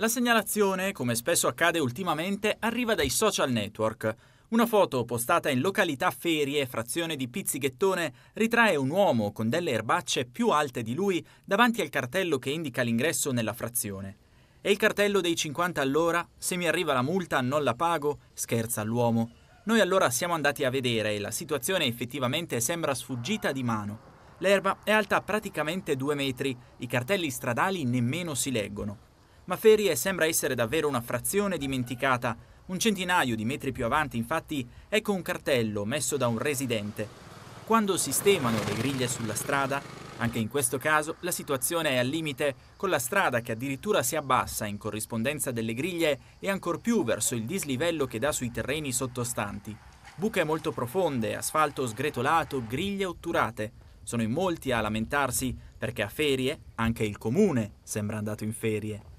La segnalazione, come spesso accade ultimamente, arriva dai social network. Una foto postata in località Ferie, frazione di Pizzighettone, ritrae un uomo con delle erbacce più alte di lui davanti al cartello che indica l'ingresso nella frazione. E il cartello dei 50 all'ora, se mi arriva la multa non la pago, scherza l'uomo. Noi allora siamo andati a vedere e la situazione effettivamente sembra sfuggita di mano. L'erba è alta praticamente due metri, i cartelli stradali nemmeno si leggono ma Ferie sembra essere davvero una frazione dimenticata. Un centinaio di metri più avanti, infatti, ecco un cartello messo da un residente. Quando sistemano le griglie sulla strada, anche in questo caso la situazione è al limite, con la strada che addirittura si abbassa in corrispondenza delle griglie e ancor più verso il dislivello che dà sui terreni sottostanti. Buche molto profonde, asfalto sgretolato, griglie otturate. Sono in molti a lamentarsi perché a ferie anche il comune sembra andato in ferie.